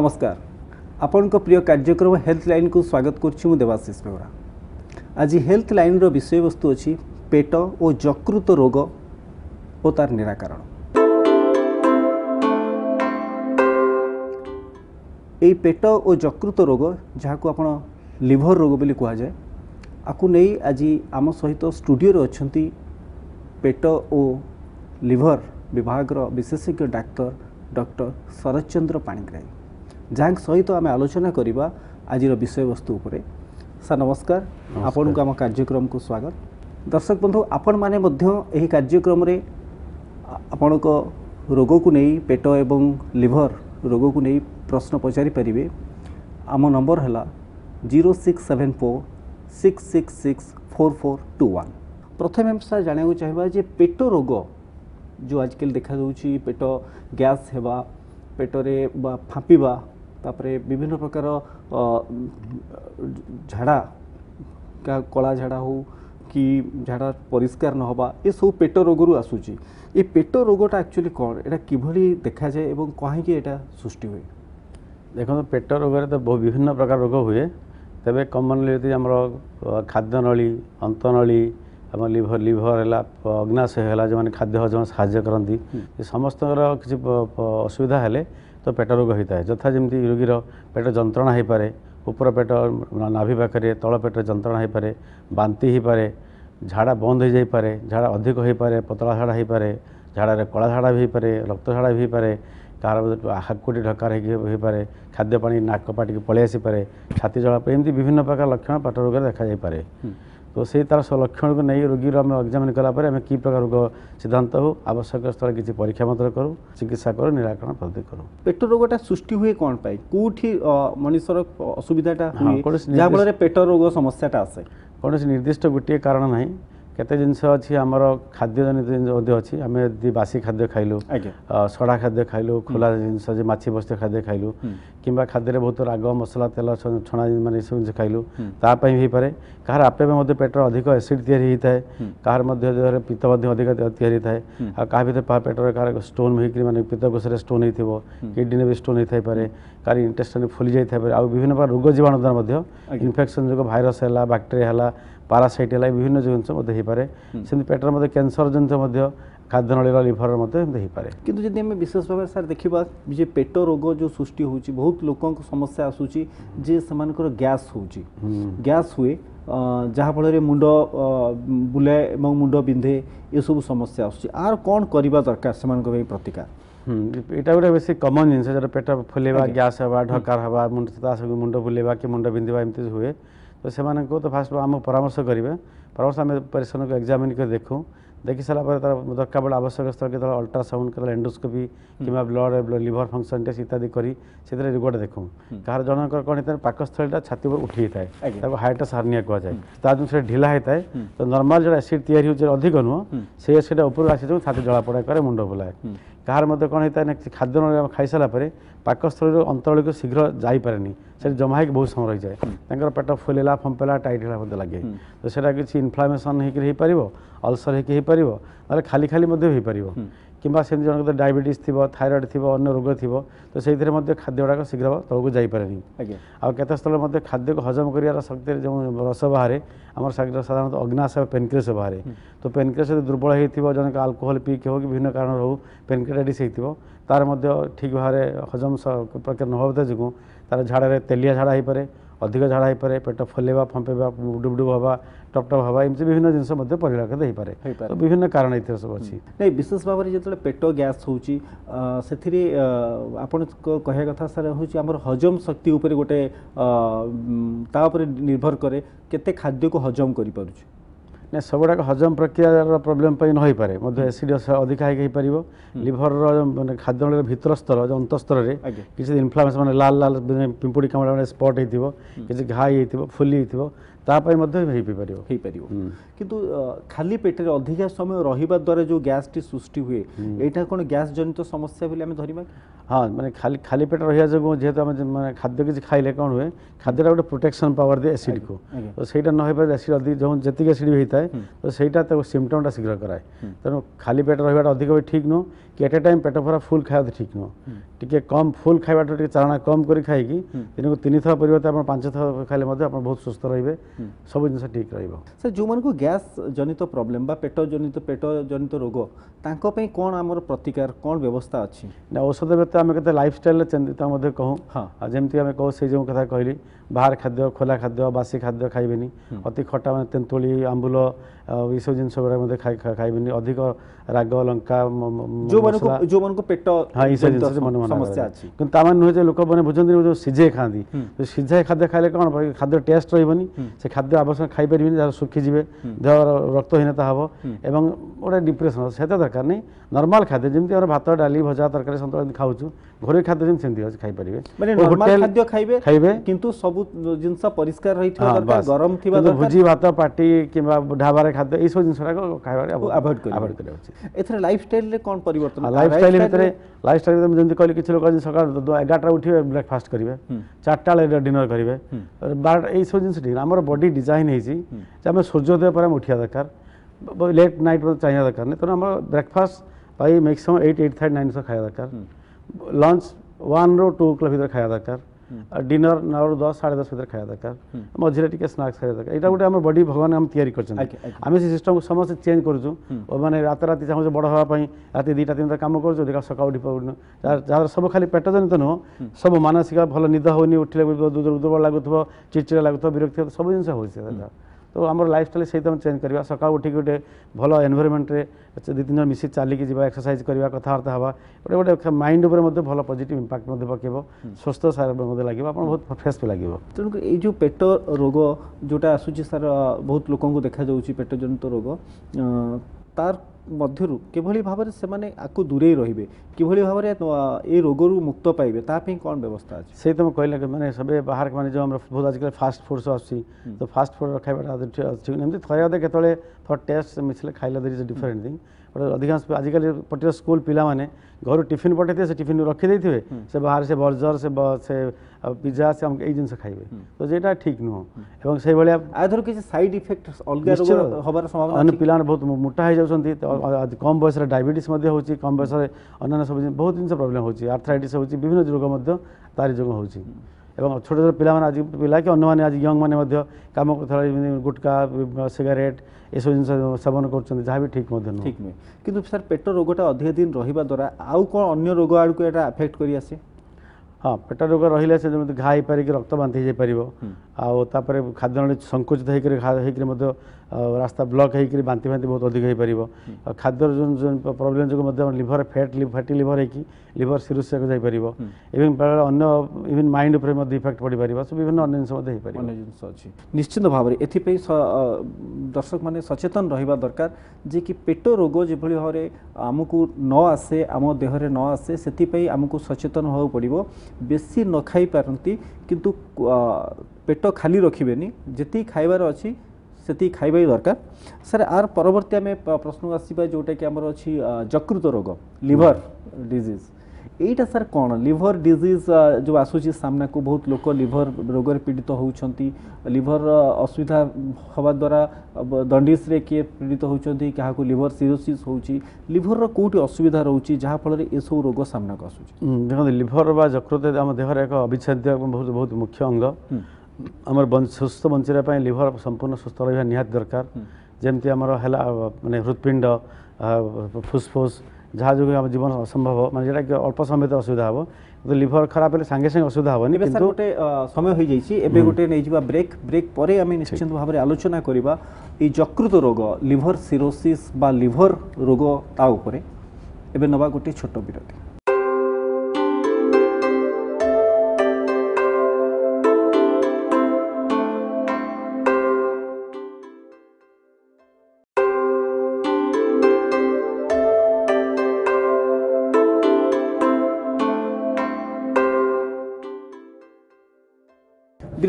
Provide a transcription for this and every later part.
নমস্কার ଆପଣଙ୍କ ପ୍ରିୟ କାର୍ଯ୍ୟକ୍ରମ ହେଲ୍ଥ ଲାଇନ୍କୁ ସ୍ୱାଗତ କରୁଛି ମୁଁ ଦେବାଶିଷ ବେହୁରା ଆଜି ହେଲ୍ଥ ଲାଇନ୍ର ବିଷୟବସ୍ତୁ ଅଛି ପେଟ ଓ ଯକୃତ ରୋଗ ଓ ତାର ନିରାକରଣ ଏହି ପେଟ ଓ ଯକୃତ ରୋଗ ଯାହାକୁ ଆପଣ ଲିଭର ରୋଗ ବୋଲି କୁହାଯାଏ ଆକୁ ନେଇ ଆଜି ଆମ ସହିତ ଷ୍ଟୁଡ଼ିଓରେ ଅଛନ୍ତି ପେଟ ଓ ଲିଭର ବିଭାଗର ବିଶେଷଜ୍ଞ ଡାକ୍ତର ଡକ୍ଟର ଶରତ ଚନ୍ଦ୍ର ପାଣିଗ୍ରାହୀ ଯାହାଙ୍କ ସହିତ ଆମେ ଆଲୋଚନା କରିବା ଆଜିର ବିଷୟବସ୍ତୁ ଉପରେ ସାର୍ ନମସ୍କାର ଆପଣଙ୍କୁ ଆମ କାର୍ଯ୍ୟକ୍ରମକୁ ସ୍ୱାଗତ ଦର୍ଶକ ବନ୍ଧୁ ଆପଣମାନେ ମଧ୍ୟ ଏହି କାର୍ଯ୍ୟକ୍ରମରେ ଆପଣଙ୍କ ରୋଗକୁ ନେଇ ପେଟ ଏବଂ ଲିଭର ରୋଗକୁ ନେଇ ପ୍ରଶ୍ନ ପଚାରିପାରିବେ ଆମ ନମ୍ବର ହେଲା zero six seven four six six six four four two one ପ୍ରଥମେ ଆମେ ସାର୍ ଜାଣିବାକୁ ଚାହିଁବା ଯେ ପେଟ ରୋଗ ଯେଉଁ ଆଜିକାଲି ଦେଖାଯାଉଛି ପେଟ ଗ୍ୟାସ୍ ହେବା ପେଟରେ ବା ଫାମ୍ପିବା ତାପରେ ବିଭିନ୍ନ ପ୍ରକାର ଝାଡ଼ା କଳା ଝାଡ଼ା ହେଉ କି ଝାଡ଼ା ପରିଷ୍କାର ନହେବା ଏସବୁ ପେଟ ରୋଗରୁ ଆସୁଛି ଏ ପେଟ ରୋଗଟା ଆକ୍ଚୁଆଲି କ'ଣ ଏଇଟା କିଭଳି ଦେଖାଯାଏ ଏବଂ କାହିଁକି ଏଇଟା ସୃଷ୍ଟି ହୁଏ ଦେଖନ୍ତୁ ପେଟ ରୋଗରେ ତ ବିଭିନ୍ନ ପ୍ରକାର ରୋଗ ହୁଏ ତେବେ କମନଲି ଯଦି ଆମର ଖାଦ୍ୟନଳୀ ଅନ୍ତନଳୀ ଆମ ଲିଭର ଲିଭର ହେଲା ଅଗ୍ନାଶୟ ହେଲା ଯେଉଁମାନେ ଖାଦ୍ୟ ହଜମ ସାହାଯ୍ୟ କରନ୍ତି ଏ ସମସ୍ତଙ୍କର କିଛି ଅସୁବିଧା ହେଲେ ତ ପେଟ ରୋଗ ହୋଇଥାଏ ଯଥା ଯେମିତି ରୋଗୀର ପେଟ ଯନ୍ତ୍ରଣା ହୋଇପାରେ ଉପର ପେଟ ନାଭି ପାଖରେ ତଳ ପେଟରେ ଯନ୍ତ୍ରଣା ହୋଇପାରେ ବାନ୍ତି ହୋଇପାରେ ଝାଡ଼ା ବନ୍ଦ ହୋଇଯାଇପାରେ ଝାଡ଼ା ଅଧିକ ହୋଇପାରେ ପତଳା ଝାଡ଼ା ହୋଇପାରେ ଝାଡ଼ାରେ କଳା ଝାଡ଼ା ବି ହୋଇପାରେ ରକ୍ତ ଝାଡ଼ା ବି ହୋଇପାରେ କାହାର ହାକୁଟି ଢକାର ହେଇକି ହୋଇପାରେ ଖାଦ୍ୟ ପାଣି ନାକ ପାଟିକି ପଳେଇ ଆସିପାରେ ଛାତି ଜଳାପ ଏମିତି ବିଭିନ୍ନ ପ୍ରକାର ଲକ୍ଷଣ ପେଟ ରୋଗରେ ଦେଖାଯାଇପାରେ তো ସେଇ ତା'ର ଲକ୍ଷଣକୁ ନେଇ ରୋଗୀର ଆମେ ଏକ୍ଜାମିନ୍ କଲା ପରେ ଆମେ କି ପ୍ରକାର ରୋଗ ସିଦ୍ଧାନ୍ତ ହେଉ ଆବଶ୍ୟକ ସ୍ଥଳେ କିଛି ପରୀକ୍ଷା ମଧ୍ୟ କରୁ ଚିକିତ୍ସା କରୁ ନିରାକରଣ ପଦ୍ଧତି କରୁ ପେଟ ରୋଗଟା ସୃଷ୍ଟି ହୁଏ କ'ଣ ପାଇଁ କେଉଁଠି ମଣିଷର ଅସୁବିଧାଟା ଯାହାଫଳରେ ପେଟ ରୋଗ ସମସ୍ୟାଟା ଆସେ କୌଣସି ନିର୍ଦ୍ଦିଷ୍ଟ ଗୋଟିଏ କାରଣ ନାହିଁ କେତେ ଜିନିଷ ଅଛି ଆମର ଖାଦ୍ୟଜନିତ ଜିନିଷ ମଧ୍ୟ ଅଛି ଆମେ ଯଦି ବାସି ଖାଦ୍ୟ ଖାଇଲୁ ସଡ଼ା ଖାଦ୍ୟ ଖାଇଲୁ ଖୋଲା ଜିନିଷ ଯେ ମାଛି ବସ୍ତି ଖାଦ୍ୟ ଖାଇଲୁ କିମ୍ବା ଖାଦ୍ୟରେ ବହୁତ ରାଗ ମସଲା ତେଲ ଛଣା ମାନେ ଏସବୁ ଜିନିଷ ଖାଇଲୁ ତା ପାଇଁ ହେଇପାରେ କାହାର ଆପେ ମଧ୍ୟ ପେଟର ଅଧିକ ଏସିଡ୍ ତିଆରି ହେଇଥାଏ କାହାର ମଧ୍ୟ ଦେହରେ ପିତ୍ତ ମଧ୍ୟ ଅଧିକ ତିଆରି ହେଇଥାଏ ଆଉ କାହା ଭିତରେ ପେଟରେ କାହାର ଷ୍ଟୋନ୍ ହେଇକିରି ମାନେ ପିତ୍ତକୋଷରେ ଷ୍ଟୋନ୍ ହେଇଥିବ କିଡ଼ନୀରେ ବି ଷ୍ଟୋନ୍ ହେଇଥାଇପାରେ କାହାର ଇଣ୍ଟେଷ୍ଟାଇନ୍ ଫୁଲି ଯାଇଥାଇପାରେ ଆଉ ବିଭିନ୍ନ ପ୍ରକାର ରୋଗ ଜୀବାଣୁ ଦ୍ୱାରା ମଧ୍ୟ ଇନଫେକ୍ସନ୍ ଯୋଗୁଁ ଭାଇରସ୍ ହେଲା ବ୍ୟାକ୍ଟେରିଆ ହେଲା ପାରାସାଇଟ୍ ହେଲା ବିଭିନ୍ନ ଜିନିଷ ମଧ୍ୟ ହେଇପାରେ ସେମିତି ପେଟରେ ମଧ୍ୟ କ୍ୟାନ୍ସର ଜିନିଷ ମଧ୍ୟ ଖାଦ୍ୟନଳୀର ଲିଭର ମଧ୍ୟ ଏମିତି ହେଇପାରେ କିନ୍ତୁ ଯଦି ଆମେ ବିଶେଷ ଭାବେ ସାର୍ ଦେଖିବା ଯେ ପେଟ ରୋଗ ଯେଉଁ ସୃଷ୍ଟି ହେଉଛି ବହୁତ ଲୋକଙ୍କ ସମସ୍ୟା ଆସୁଛି ଯେ ସେମାନଙ୍କର ଗ୍ୟାସ୍ ହେଉଛି ଗ୍ୟାସ୍ ହୁଏ ଯାହାଫଳରେ ମୁଣ୍ଡ ବୁଲେ ଏବଂ ମୁଣ୍ଡ ବିନ୍ଧେ ଏସବୁ ସମସ୍ୟା ଆସୁଛି ଆର କ'ଣ କରିବା ଦରକାର ସେମାନଙ୍କ ପାଇଁ ପ୍ରତିକାର ଏଇଟା ଗୋଟେ ବେଶୀ କମନ୍ ଜିନିଷ ଯେଉଁଟା ପେଟ ଫୁଲେଇବା ଗ୍ୟାସ୍ ହେବା ଢକାର ହେବା ମୁଣ୍ଡ ତା ସବୁ ମୁଣ୍ଡ ବୁଲେଇବା କି ମୁଣ୍ଡ ବିନ୍ଧିବା ଏମିତି ହୁଏ ତ ସେମାନଙ୍କୁ ତ ଫାଷ୍ଟ ଆମକୁ ପରାମର୍ଶ କରିବେ ପରାମର୍ଶ ଆମେ ପେସେଣ୍ଟକୁ ଏକ୍ଜାମିନ୍ କରି ଦେଖୁ ଦେଖିସାରିଲା ପରେ ତାର ଦରକାରବେଳେ ଆବଶ୍ୟକ ସ୍ଥଳ କେତେବେଳେ ଅଲ୍ଟ୍ରାସାଉଣ୍ଡ କେତେବେଳେ ଏଣ୍ଡୋସ୍କୋପି କିମ୍ବା ବ୍ଲଡ଼ ଲିଭର ଫଙ୍କସନ୍ ଟେଷ୍ଟ ଇତ୍ୟାଦି କରି ସେଥିରେ ରିପୋର୍ଟ ଦେଖୁ କାହାର ଜଣଙ୍କର କ'ଣ ହେଇଥାଏ ପାକସ୍ଥଳୀଟା ଛାତି ଉପରେ ଉଠି ହେଇଥାଏ ତାକୁ ହାଇଟସ୍ ହାର୍ନିଆ କୁହାଯାଏ ତା ଯୋଗୁଁ ସେଟା ଢିଲା ହେଇଥାଏ ତ ନର୍ମାଲ ଯେଉଁଟା ଏସିଡ୍ ତିଆରି ହେଉଛି ଅଧିକ ନୁହଁ ସେଇ ଏସିଡ୍ଟା ଉପରକୁ ଆସିଯାଉ ଛାତି ଜଳାପୋଡ଼ା କରେ ମୁଣ୍ଡ ବୁଲାଏ କାହାର ମଧ୍ୟ କ'ଣ ହେଇଥାଏ ନା ଖାଦ୍ୟ ଖାଇ ସାରିଲା ପରେ ପାକସ୍ଥଳୀରୁ ଅନ୍ତରଳିକୁ ଶୀଘ୍ର ଯାଇପାରେନି ସେଠି ଜମା ହେଇକି ବହୁତ ସମୟ ରହିଯାଏ ତାଙ୍କର ପେଟ ଫୁଲିଲା ଫମ୍ପେଲା ଟାଇଟ୍ ହେଲା ମଧ୍ୟ ଲାଗେ ତ ସେଇଟା କିଛି ଇନଫ୍ଲାମେସନ୍ ହେଇକି ହେଇପାରିବ ଅଲସର ହେଇକି ହେଇପାରିବ ନହେଲେ ଖାଲି ଖାଲି ମଧ୍ୟ ହେଇପାରିବ କିମ୍ବା ସେମିତି ଜଣଙ୍କ ଡାଇବେଟିସ୍ ଥିବ ଥାଇରଏଡ଼୍ ଥିବ ଅନ୍ୟ ରୋଗ ଥିବ ତ ସେଇଥିରେ ମଧ୍ୟ ଖାଦ୍ୟ ଗୁଡ଼ାକ ଶୀଘ୍ର ତଳକୁ ଯାଇପାରେନି ଆଉ କେତେ ସ୍ଥଳରେ ମଧ୍ୟ ଖାଦ୍ୟକୁ ହଜମ କରିବାର ଶକ୍ତିରେ ଯେଉଁ ରସ ବାହାରେ ଆମର ସାଧାରଣତଃ ଅଗ୍ନାଶ ପେନକ୍ରେସ୍ ବାହାରେ ତ ପେନକ୍ରେସ୍ ଯଦି ଦୁର୍ବଳ ହେଇଥିବ ଜଣକ ଆଲକୋହଲ ପିଇକି ହେଉ କି ବିଭିନ୍ନ କାରଣରୁ ହେଉ ପେନକ୍ରେଟାଇଟିସ୍ ହେଇଥିବ ତା'ର ମଧ୍ୟ ଠିକ୍ ଭାବରେ ହଜମ ପ୍ରକ୍ରିୟା ନ ହେଉଥିବା ଯୋଗୁଁ ତା'ର ଝାଡ଼ାରେ ତେଲିଆ ଝାଡ଼ା ହେଇପାରେ अधिक झाड़ा हो पेट फुलवा फंपे डुबडुब हाँ टपटप हाँ एम विभिन्न जिन परिलक्षित विभिन्न कारण ये सब अच्छी नहीं विशेष भाव में जो पेट गैस हो आप कह कथा सर हूँ आम हजम शक्ति गोटे निर्भर कैसे खाद्य को हजम कर पार्टी ନାଇଁ ସବୁଗୁଡ଼ାକ ହଜମ ପ୍ରକ୍ରିୟାର ପ୍ରୋବ୍ଲେମ୍ ପାଇଁ ନ ହୋଇପାରେ ମଧ୍ୟ ଏସିଡ଼ ଅଧିକା ହେଇକି ହେଇପାରିବ ଲିଭରର ମାନେ ଖାଦ୍ୟର ଭିତର ସ୍ତର ଯେଉଁ ଅନ୍ତଃସ୍ତରରେ କିଛି ଇନ୍ଫ୍ଲାମେସନ୍ ମାନେ ଲାଲ ଲାଲ ପିମ୍ପୁଡ଼ି କାମୁଡ଼ା ମାନେ ସ୍ପଟ୍ ହେଇଥିବ କିଛି ଘା ହେଇଯାଇଥିବ ଫୁଲି ହେଇଥିବ తాపై మధ్యే వై పారివో కి పారివో కీతు ఖాలి పేటరే అధిగః సమయ రహిబా ద్వర జో గ్యాస్ టి సస్టి హుయే ఏట కోన్ గ్యాస్ జని తో సమస్య బలి అమే ధరిబా హాన్ మనే ఖాలి ఖాలి పేట రహియా జో జేత అమే మనే ఖాద్య కితి ఖైలే కోన్ హుయే ఖాదర ప్రోటెక్షన్ పవర్ దే యాసిడ్ కో తో సేట నహై పర యాసిడ్ జో జతి కే సిడి హైతాయ తో సేట తో సింప్టమ్ సిగర్ కరాయ తో ఖాలి పేట రహిబా అధిగః ఠీక్ నూ କି ଏଟ୍ ଏ ଟାଇମ୍ ପେଟ ଭରା ଫୁଲ୍ ଖାଇବା ଠିକ୍ ନୁହଁ ଟିକେ କମ୍ ଫୁଲ୍ ଖାଇବାଟା ଟିକେ ଚାରଣା କମ୍ କରି ଖାଇକି ଦିନକୁ ତିନି ଥର ପରିବର୍ତ୍ତେ ଆପଣ ପାଞ୍ଚ ଥର ଖାଇଲେ ମଧ୍ୟ ଆପଣ ବହୁତ ସୁସ୍ଥ ରହିବେ ସବୁ ଜିନିଷ ଠିକ୍ ରହିବ ସାର୍ ଯେଉଁମାନଙ୍କୁ ଗ୍ୟାସ୍ ଜନିତ ପ୍ରୋବ୍ଲେମ୍ ବା ପେଟ ଜନିତ ପେଟ ଜନିତ ରୋଗ ତାଙ୍କ ପାଇଁ କ'ଣ ଆମର ପ୍ରତିକାର କ'ଣ ବ୍ୟବସ୍ଥା ଅଛି ନା ଔଷଧ ବ୍ୟତୀତ ଆମେ କେତେ ଲାଇଫ୍ ଷ୍ଟାଇଲ୍ରେ ତାଙ୍କୁ ମଧ୍ୟ କହୁଁ ଆଉ ଯେମିତି ଆମେ କହୁ ସେଇ ଯେଉଁ କଥା କହିଲି ବାହାର ଖାଦ୍ୟ ଖୋଲା ଖାଦ୍ୟ ବାସି ଖାଦ୍ୟ ଖାଇବେନି ଅତି ଖଟା ମାନେ ତେନ୍ତୁଳି ଆମ୍ବୁଲ ଏସବୁ ଜିନିଷ ଗୁଡ଼ାକ ମଧ୍ୟ ଖାଇବେନି ଅଧିକ ରାଗ ଲଙ୍କା ଯେଉଁମାନଙ୍କୁ ପେଟ ସମସ୍ୟା ଅଛି କିନ୍ତୁ ତାମାନେ ନୁହେଁ ଯେ ଲୋକମାନେ ବୁଝନ୍ତି ଯେଉଁ ସିଝେଇ ଖାଆନ୍ତି ସିଝାଇ ଖାଦ୍ୟ ଖାଇଲେ କ'ଣ ଖାଦ୍ୟ ଟେଷ୍ଟ ରହିବନି ସେ ଖାଦ୍ୟ ଆବଶ୍ୟକ ଖାଇପାରିବେନି ଯାହାର ଶୁଖିଯିବେ ଦେହର ରକ୍ତହୀନତା ହେବ ଏବଂ ଗୋଟେ ଡିପ୍ରେସନ୍ ସେତେ ଦରକାର ନାହିଁ ନର୍ମାଲ୍ ଖାଦ୍ୟ ଯେମିତି ଆମର ଭାତ ଡାଲି ଭଜା ତରକାରୀ ସନ୍ତୁଳା ଏମିତି ଖାଉଛୁ ଘରୋଇ ଖାଦ୍ୟ ଯେମିତି ସେମିତି ଅଛି ଖାଇପାରିବେ ଖାଦ୍ୟ ଖାଇବେ ଖାଇବେ କିନ୍ତୁ ସବୁ ଜିନିଷ ପରିଷ୍କାର ରହିଥିବା ଦରକାର ଗରମ ଥିବା ଭୋଜି ଭାତ ପାର୍ଟି କିମ୍ବା ଢାବାରେ ଖାଦ୍ୟ ଏଇସବୁ ଜିନିଷଟାକୁ ଖାଇବାରେ ଆଭଏଡ୍ ଆଭଏଡ୍ କରିବା ଉଚିତ ଏଥିରେ ଲାଇଫଷ୍ଟାଇଲରେ କ'ଣ ପରିବର୍ତ୍ତନ ଲାଇଫଷ୍ଟାଇଲ ଭିତରେ ଲାଇଫଷ୍ଟାଇଲ ଭିତରେ ଯେମିତି କହିଲି କିଛି ଲୋକ ସକାଳ ଏଗାରଟା ଉଠିବେ ବ୍ରେକଫାଷ୍ଟ କରିବେ ଚାରିଟା ବେଳେ ଡିନର କରିବେ ବାରଟା ଏଇସବୁ ଜିନିଷ ଠିକ୍ ଆମର ବଡି ଡିଜାଇନ୍ ହେଇଛି ଯେ ଆମେ ସୂର୍ଯ୍ୟୋଦୟ ପରେ ଆମେ ଉଠିବା ଦରକାର ଲେଟ୍ ନାଇଟ୍ ଚାହିଁବା ଦରକାର ନାହିଁ ତେଣୁ ଆମର ବ୍ରେକଫାଷ୍ଟ ଭାଇ maximum eight eight thirty nine ସହ ଖାଇବା ଦରକାର लंच वन रु टू क्लॉक भितर खाया दरकार ডিনর নর দশ সাড়ে দশ ভিতরে খাওয়া দরকার মঝিরে টিকে স্নাক্স খাওয়া দরকার এটা গোটে আমার বডি ভগবান আমি তৈরি করছেন আমি সে সিস্টম সমস্তে চেঞ্জ করছু মানে রাতে রাতে চাহুছে বড় হওয়া পাই রাতে দুইটা তিনটা কাম করছু দেখা সকাল উঠি পাবুন যার সব খালি পেটজনিত নুহ সব মানসিক ভালো নিদ হওনি উঠিলে দুর্বল লাগুথব চিড়চিড়া লাগুথব বিরক্তি সব জিনিস হচ্ছে ତ ଆମର ଲାଇଫଷ୍ଟାଇଲ୍ ସେଇତ ଆମେ ଚେଞ୍ଜ କରିବା ସକାଳୁ ଉଠିକି ଗୋଟେ ଭଲ ଏନ୍ଭାଇରମେଣ୍ଟରେ ଦୁଇ ତିନି ଜଣ ମିଶି ଚାଲିକି ଯିବା ଏକ୍ସରସାଇଜ୍ କରିବା କଥାବାର୍ତ୍ତା ହେବା ଗୋଟେ ଗୋଟେ ମାଇଣ୍ଡ ଉପରେ ମଧ୍ୟ ଭଲ ପଜିଟିଭ୍ ଇମ୍ପାକ୍ଟ ମଧ୍ୟ ପକାଇବ ସୁସ୍ଥ ସାର ମଧ୍ୟ ଲାଗିବ ଆପଣ ବହୁତ ଫ୍ରେସ୍ ବି ଲାଗିବ ତେଣୁକରି ଏଇ ଯେଉଁ ପେଟ ରୋଗ ଯେଉଁଟା ଆସୁଛି ସାର୍ ବହୁତ ଲୋକଙ୍କୁ ଦେଖାଯାଉଛି ପେଟ ଜନିତ ରୋଗ তার ମଧ୍ୟରୁ କିଭଳି ଭାବରେ ସେମାନେ ଆକୁ ଦୂରେଇ ରହିବେ କିଭଳି ଭାବରେ ଏ ରୋଗରୁ ମୁକ୍ତ ପାଇବେ ତା ପାଇଁ କ'ଣ ବ୍ୟବସ୍ଥା ଅଛି ସେଇ ତୁମେ କହିଲେ ମାନେ ସବେ ବାହାର ମାନେ ଯେଉଁ ଆମର ବହୁତ ଆଜିକାଲି ଫାଷ୍ଟ ଫୁଡ଼ ସବୁ ଆସୁଛି ତ ଫାଷ୍ଟ ଫୁଡ଼ର ଖାଇବାଟା ଠିକ୍ ଏମିତି ଥରେ ଅଧେ କେତେବେଳେ ଥର ଟେଷ୍ଟ ମିଶିଲେ ଖାଇଲେ ଦିଟ୍ ଇଜ୍ ଡିଫରେଣ୍ଟ ଥିଙ୍ଗ অধিকাংশে আজকালি পটড়া স্কুল pila মানে ঘর টিফিন পটেতে টিফিন রাখিয়ে দিতিবে সে বাইরে সে বর্জর সে সে পিজ্জা সে হাম এজন সে খাইবে তো জেটা ঠিক নহ এবং সেইবেলে আther কিছু সাইড ইফেক্টস অলগা রোগ হবে সম্ভাবনা আছে pila বহুত মোটা হয়ে যাওছந்தி তো কম বয়সরে ডায়াবেটিস মধ্যে হচি কম বয়সরে অন্যান্য সব খুব দিন সে প্রবলেম হচি আর্থ্রাইটিস হচি বিভিন্ন রোগ মধ্যে তার যোগ হচি এবং ছোট ছোট পিলাମାନେ ଆଜି ପିଲା କି ଅନ୍ୟମାନେ ଆଜି ୟଙ୍ଗମାନେ ମଧ୍ୟ କାମ କରୁଥିଲା ଯେମିତି ଗୁଟକା ସିଗାରେଟ୍ ଏସବୁ ଜିନିଷ ସେବନ କରୁଛନ୍ତି ଯାହା ବି ଠିକ୍ ମଧ୍ୟ ଠିକ୍ ନୁହେଁ କିନ୍ତୁ ସାର୍ ପେଟ ରୋଗଟା ଅଧିକ ଦିନ ରହିବା ଦ୍ୱାରା ଆଉ କ'ଣ ଅନ୍ୟ ରୋଗ ଆଡ଼କୁ ଏଇଟା ଆଫେକ୍ଟ କରିଆସେ ହଁ ପେଟ ରୋଗ ରହିଲେ ସେ ଯେମିତି ଘା ହେଇପାରିକି ରକ୍ତ ବାନ୍ତି ହେଇଯାଇପାରିବ ଆଉ ତାପରେ ଖାଦ୍ୟ ନଳୀ ସଙ୍କୁଚିତ ହେଇକରି ହେଇକରି ମଧ୍ୟ রাস্তা ব্লক হয়েকি বাঁতি ফাঁতি বহুত অধিক হয়েপার খাদ্যর প্রোবলেম যোগ লিভর ফ্যাট ফ্যাটি লিভর হয়েকি লিভর সিরোসিয়া যাইপার এবং বেড়ে অন্য ইভিন মাইন্ড উপরে ইফেক্ট পড়িপার সব বিভিন্ন অন্য জিনিস হয়েপার জিনিস অছি নিশ্চিত ভাবে এথিপাই দর্শক মানে সচেতন রহবা দরকার যে কি পেট রোগ যেভাবে ভাবে আমি ন আসে আম দেহরে ন আসে সেপাই আমি সচেতন হওয়া পড়ব বেশি ন খাইপারতি কিন্তু পেট খালি রখবেনি যেত খাইবার অছি से खाइबा ही दरकार सर आर परवर्त आम प्रश्न आसवा जोटा कि आम अच्छी जकृत रोग लिभर डीज यहीटा सर कौन लिभर डिजीज जो सामना को बहुत लोग लिभर रोग पीड़ित होती लिभर असुविधा हवा द्वारा दंडीस किए पीड़ित होती क्या लिभर सीरोसीस हो लिभर रोटी असुविधा रोचे जहाँफल यू रोग सामना को आसूँ देखते लिभर व आम देहर एक अविच्छेद बहुत बहुत मुख्य अंग আমার সুস্থ বঞ্চিবা লিভর সম্পূর্ণ সুস্থ রহবা নিহতি দরকার যেমি আমার হল মানে হৃৎপিণ্ড ফুসফুস যা যোগ আমার জীবন অসম্ভব মানে যেটা অল্প সময়তে অসুবিধা হব কিন্তু লিভর খারাপ হলে সাংে সাংে অসুবিধা হবনি কিন্তু গোটে সময় হয়ে যাই এবে গোটে নেইযা ব্রেক ব্রেক পরে আমি নিশ্চিন্ত ভাবে আলোচনা করা এই যকৃত রোগ লিভর সিরোসিস বা লিভর রোগ তা উপরে এবে নবা গোটে ছোট বিরতি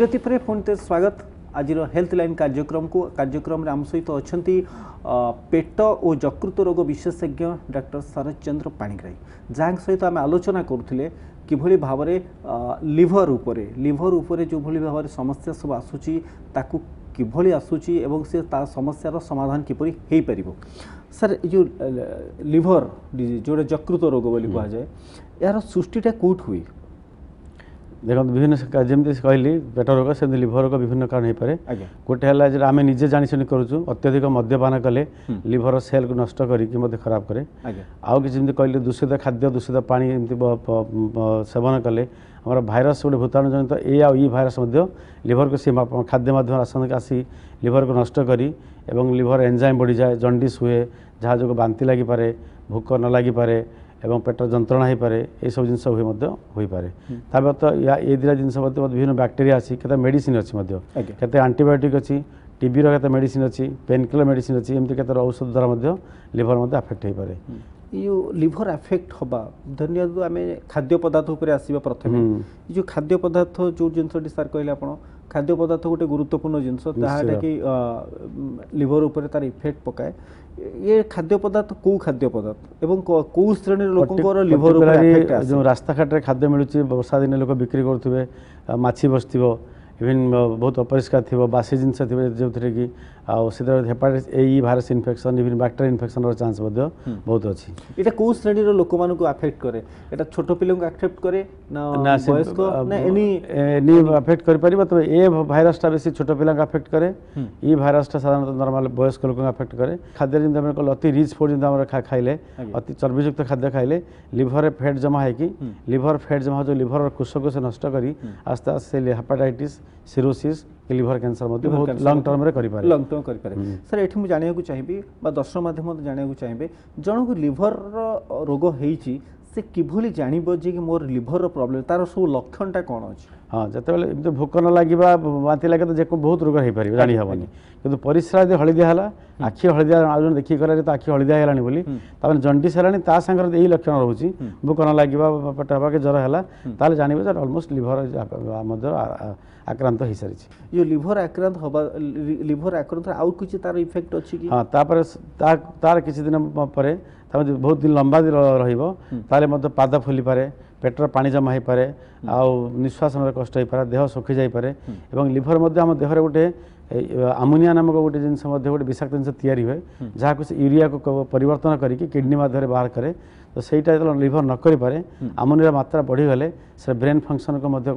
ବିରତି ପରେ ପୁଣି ଥରେ ସ୍ୱାଗତ ଆଜିର ହେଲ୍ଥ ଲାଇନ୍ କାର୍ଯ୍ୟକ୍ରମକୁ କାର୍ଯ୍ୟକ୍ରମରେ ଆମ ସହିତ ଅଛନ୍ତି ପେଟ ଓ ଯକୃତ ରୋଗ ବିଶେଷଜ୍ଞ ଡାକ୍ତର ଶରତ ଚନ୍ଦ୍ର ପାଣିଗ୍ରାହୀ ଯାହାଙ୍କ ସହିତ ଆମେ ଆଲୋଚନା କରୁଥିଲେ কিভাবে ভাবে লিভর উপরে লিভর উপরে যেভাবে ভাবে সমস্যা সব আসুচি তাকে কিভাবে আসুচি এবং সে তা সমস্যার সমাধান কিপর হয়ে পাব স্যার এই যে লিভর ডিজিজ যেটা যকৃত রোগ বলে কুয়া যায় এর সৃষ্টিটা কোট হুয়ে দেখুন বিভিন্ন যেমনি কহিলি পেট রোগ সেমনি লিভর রোগ বিভিন্ন কারণ হইপারে গোটে হল যেটা আমি নিজে জানিশুনি করুছু অত্যধিক মদ্যপান কলে লিভর সেলকে নষ্ট করিকি মধ্যে খারাপ করে আউ কিছু যেমনি কহিলি দূষিত খাদ্য দূষিত পানি এমনি সেবন কলে আমার ভাইরস গোটে ভূতাণু জনিত এ আউ ই ভাইরস মধ্য লিভরকে সে খাদ্য মাধ্যমে রাসায়নিক আসি লিভরকে নষ্ট করি এবং লিভর এনজাইম বড়ি যায় জন্ডিস হুয়ে যা যোগ বান্তি লাগিপারে ভোক ন লাগিপারে এবং পেটের যন্ত্রণা হইপরে এইসব জিনিস হয়ে মধ্যে হইপরে তা ব্যতীত এই দুটা জিনিস মধ্যে বিভিন্ন ব্যাকটেরিয়া আছে কেতে মেডিসিন অছি মধ্যে কেতে আন্টিবায়োটিক অছি টিবির কেতে মেডিসিন অছি পেন কিলর মেডিসিন অছি এমতি কেতে ঔষধ দ্বারা মধ্যে লিভর মধ্যে আফেক্ট হইপরে লিভর আফেক্ট ଆଫେକ୍ଟ ହେବା আমি খাদ্য পদার্থ উপরে ଉପରେ প্রথমে এই যে খাদ্য পদার্থ যে জিনিসটি স্যার କହିଲେ আপনার খাদ্য পদার্থ গোটে গুরুত্বপূর্ণ জিনিস তাহাটাকি লিভর উপরে তার ইফেক্ট পকায় ইয়ে খাদ্য পদার্থ কেউ খাদ্য পদার্থ এবং কেউ শ্রেণীর লোকଙ୍କର লিভর উপরে ଯେଉଁ ରାସ୍ତାଘାଟରେ ଖାଦ୍ୟ ମିଳୁଛି ବର୍ଷା ଦିନେ ଲୋକ ବିକ୍ରି କରୁଥିବେ ମାଛି ବସିଥିବ ଇଭିନ୍ ବହୁତ ଅପରିଷ୍କାର ଥିବ ବାସି ଜିନିଷ ଥିବ ଯେଉଁଥିରେ କି ଆଉ ସେଥିରେ ହେପାଟାଇଟିସ୍ ଏଇ ଭାଇରସ୍ ଇନଫେକ୍ସନ୍ ଇଭିନ୍ ବ୍ୟାକ୍ଟେରିଆ ଇନଫେକ୍ସନ୍ର ଚାନ୍ସ ମଧ୍ୟ ବହୁତ ଅଛି ଏଇଟା କେଉଁ ଶ୍ରେଣୀର ଲୋକମାନଙ୍କୁ ଆଫେକ୍ଟ କରେ ଏଇଟା ଛୋଟ ପିଲାଙ୍କୁ ଆଫେକ୍ଟ କରେ ନା ବୟସ୍କ ଏନି ଆଫେକ୍ଟ କରିପାରିବ ତେବେ ଏ ଭାଇରସ୍ଟା ବେଶୀ ଛୋଟ ପିଲାଙ୍କୁ ଆଫେକ୍ଟ କରେ ଇ ଭାଇରସ୍ଟା ସାଧାରଣତଃ ନର୍ମାଲ ବୟସ୍କ ଲୋକଙ୍କୁ ଆଫେକ୍ଟ କରେ ଖାଦ୍ୟରେ ଯେମିତି ଆମେ କହିଲେ ଅତି ରିଚ୍ ଫୁଡ଼୍ ଯେମିତି ଆମର ଖାଇଲେ ଅତି ଚର୍ବିଯୁକ୍ତ ଖାଦ୍ୟ ଖାଇଲେ ଲିଭର୍ରେ ଫ୍ୟାଟ୍ ଜମା ହେଇକି ଲିଭର୍ ଫ୍ୟାଟ୍ ଜମା ଯେଉଁ ଲିଭର୍ର କୋଷକୁ ସେ ନଷ୍ଟ କରି ଆସ୍ତେ ଆସ୍ତେ ହେପାଟାଇଟିସ୍ ସିରୋସିସ୍ লিভর ক্যান্সর ମଧ୍ୟ ବହୁତ ଲଙ୍ଗ ଟର୍ମରେ କରିପାରେ ଲଙ୍ଗ ଟର୍ମ କରିପାରେ ସାର୍ ଏଠି ମୁଁ ଜାଣିବାକୁ ଚାହିଁବି ବା ଦର୍ଶକ ମାଧ୍ୟମରେ ଜାଣିବାକୁ ଚାହିଁବେ ଜଣକୁ ଲିଭରର ରୋଗ ହେଇଛି ସେ କିଭଳି ଜାଣିବ ଯେ କି ମୋର ଲିଭରର ପ୍ରୋବ୍ଲେମ୍ ତାର ସବୁ ଲକ୍ଷଣଟା କ'ଣ ଅଛି ହଁ ଯେତେବେଳେ ଏମିତି ଭୋକ ନ ଲାଗିବା ବାନ୍ତି ଲାଗେ ତ ଯେ ବହୁତ ରୋଗ ହେଇପାରିବ ଜାଣି ହେବନି କିନ୍ତୁ ପରିସ୍ରା ଯଦି ହଳଦିଆ ହେଲା ଆଖି ହଳଦିଆ ଆଉ ଜଣେ ଦେଖିକି କହିଲା ତ ଆଖି ହଳଦିଆ ହେଲାଣି ବୋଲି ତାପରେ ଜଣ୍ଡିସ୍ ହେଲାଣି ତା ସାଙ୍ଗରେ ଏଇ ଲକ୍ଷଣ ରହୁଛି ଭୋକ ନ ଲାଗିବା ପେଟ ହେବା କି ଜ୍ୱର ହେଲା ତାହେଲେ ଜାଣିବ ଯେ ଅଲମୋଷ୍ଟ ଲିଭର ମଧ୍ୟ ଆକ୍ରାନ୍ତ ହୋଇସାରିଛି ଯେଉଁ ଲିଭର ଆକ୍ରାନ୍ତ ହେବା ଲିଭର ଆକ୍ରାନ୍ତର ଆଉ କିଛି ତାର ଇଫେକ୍ଟ ଅଛି କି ହଁ ତାପରେ ତାର କିଛି ଦିନ ପରେ ତମେ ବହୁତ ଦିନ ଲମ୍ବା ରହିବ ତାହେଲେ ମଧ୍ୟ ପାଦ ଫୁଲିପାରେ ପେଟର ପାଣି ଜମା ହୋଇପାରେ ଆଉ ନିଶ୍ୱାସ ନେବାରେ କଷ୍ଟ ହୋଇପାରେ ଦେହ ଶୁଖିଯାଇପାରେ ଏବଂ ଲିଭର ମଧ୍ୟ ଆମ ଦେହରେ ଗୋଟେ ଆମୋନିଆ ନାମକ ଗୋଟେ ଜିନିଷ ମଧ୍ୟ ଗୋଟେ ବିଷାକ୍ତ ଜିନିଷ ତିଆରି ହୁଏ ଯାହାକୁ ସେ ୟୁରିଆକୁ ପରିବର୍ତ୍ତନ କରିକି କିଡ଼ନୀ ମାଧ୍ୟମରେ ବାହାର କରେ তো ସେଇଟା ଯେତେବେଳେ ଲିଭର୍ ନ କରିପାରେ ଆମୋନିଆର ମାତ୍ରା ବଢ଼ିଗଲେ ସେଟା ବ୍ରେନ୍ ଫଙ୍କସନ୍କୁ ମଧ୍ୟ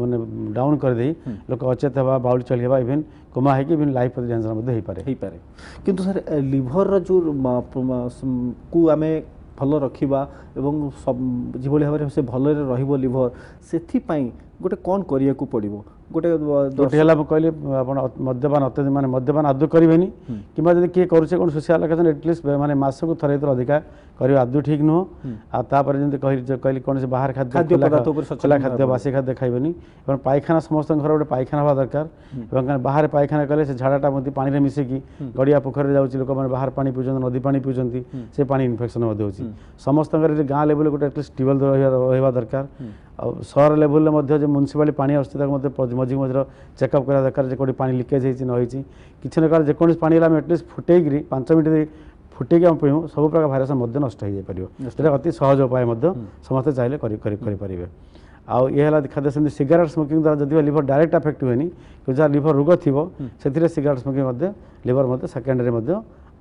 ମାନେ ଡାଉନ୍ କରିଦେଇ ଲୋକ ଅଚେତ ହେବା ବାଉଳି ଚଳି ହେବା ଇଭିନ୍ କୋମା ହେଇକି ଇଭିନ୍ ଲାଇଫ୍ ପ୍ରତି ଡେଞ୍ଜର ମଧ୍ୟ ହେଇପାରେ ହେଇପାରେ କିନ୍ତୁ ସାର୍ ଲିଭର୍ର ଯେଉଁ କୁ ଆମେ ଭଲ ରଖିବା ଏବଂ ଯେଭଳି ଭାବରେ ସେ ଭଲରେ ରହିବ ଲିଭର୍ ସେଥିପାଇଁ ଗୋଟେ କ'ଣ କରିବାକୁ ପଡ଼ିବ ଗୋଟେ ଗୋଟେ ହେଲା କହିଲେ ଆପଣ ମଦ୍ୟପାନ ଅତ୍ୟଧିକ ମାନେ ମଦ୍ୟପାନ ଆଦୌ କରିବେନି କିମ୍ବା ଯଦି କିଏ କରୁଛେ କ'ଣ ସୋସିଆଲ୍ ଆକାଉଣ୍ଟ ଏଟଲିଷ୍ଟ ମାନେ ମାସକୁ ଥରେ ଏଥିରେ ଅଧିକା କରିବା ଆଦୌ ଠିକ୍ ନୁହଁ ଆଉ ତାପରେ ଯେମିତି କହିଲି କହିଲି କୌଣସି ବାହାର ଖାଦ୍ୟ ଖୋଲା ଖାଦ୍ୟ ବାସି ଖାଦ୍ୟ ଖାଇବେନି ଏବଂ ପାଇଖାନା ସମସ୍ତଙ୍କ ଘର ଗୋଟେ ପାଇଖାନା ହେବା ଦରକାର ଏବଂ ବାହାରେ ପାଇଖାନା କଲେ ସେ ଝାଡ଼ାଟା ମଧ୍ୟ ପାଣିରେ ମିଶିକି ଗଡ଼ିଆ ପୋଖରୀରେ ଯାଉଛି ଲୋକମାନେ ବାହାର ପାଣି ପିଉଛନ୍ତି ନଦୀ ପାଣି ପିଉଛନ୍ତି ସେ ପାଣି ଇନଫେକ୍ସନ୍ ମଧ୍ୟ ହେଉଛି ସମସ୍ତଙ୍କର ଗାଁ ଲେଭେଲରେ ଗୋଟେ ଏଟଲିଷ୍ଟ ଟ୍ୟୁବୱେଲ୍ ରହିବା ଦରକାର सहर लेवल में जो म्यूनिशिपाल पा आसूँ मझी मझीर चेकअप करा दरकार जो पा लिकेज हो रही किसी प्रकार जो पा आम एटलिस्ट फुटेक पांच मिनट फुटे आम सब प्रकार भाइरस नष्ट हो जापर अति सहज उपाय समस्ते चाहिए करेंगे आउ ये है खाद्य सेमती सिगारेट स्मोकिंग द्वारा जब लिभर डायरेक्ट आफेक्ट हुए जहाँ लिभर रोग थी से सिगारेट स्मोकिंग लिभर सेकेंडरी